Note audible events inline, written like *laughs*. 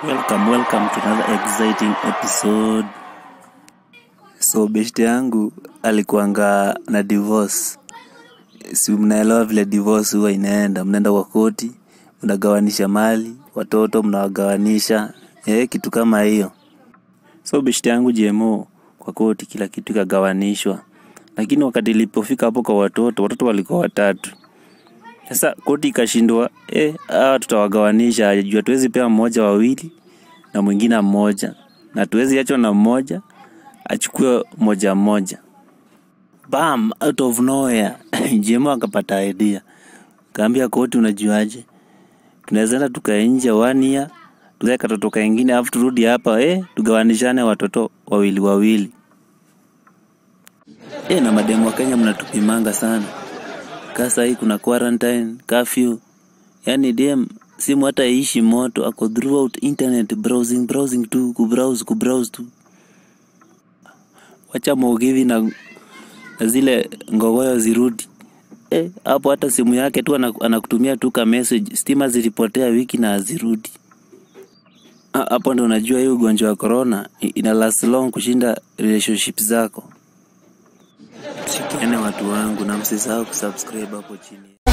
Welcome, welcome to another exciting episode. So beshte yangu alikuanga na divorce, si mnaelewa vile divorce huwa inaenda, mnaenda kwa koti, mnagawanisha mali, watoto mnawagawanisha, eh, kitu kama hiyo. So beshte yangu jemo kwa koti, kila kitu ikagawanishwa, lakini wakati ilipofika hapo kwa watoto, watoto walikuwa watatu sasa koti ikashindwa, eh, hawa tutawagawanisha, jua tuwezi pewa mmoja wawili na mwingine mmoja, na tuwezi achwa na mmoja achukue moja moja. Bam, out of nowhere *laughs* Jemo akapata idea, kaambia koti, unajuaje, tunaweza enda tukae one year tuzae katoto kaingine alafu turudi hapa eh, tugawanishane watoto wawili wawili. Eh, na mademu wa Kenya mnatupimanga sana kasa hii kuna quarantine, curfew. yani DM simu hata iishi moto, ako throughout internet browsing browsing tu, ku browse ku browse tu. Wacha maugivi na, na zile ngogoyo zirudi eh, hapo. Eh, hata simu yake tu anakutumia tu ka message, stima zilipotea wiki na hazirudi. Hapo ndo unajua hii ugonjwa wa corona ina last long kushinda relationship zako. Shikeni watu wangu na msisahau kusubscribe hapo chini.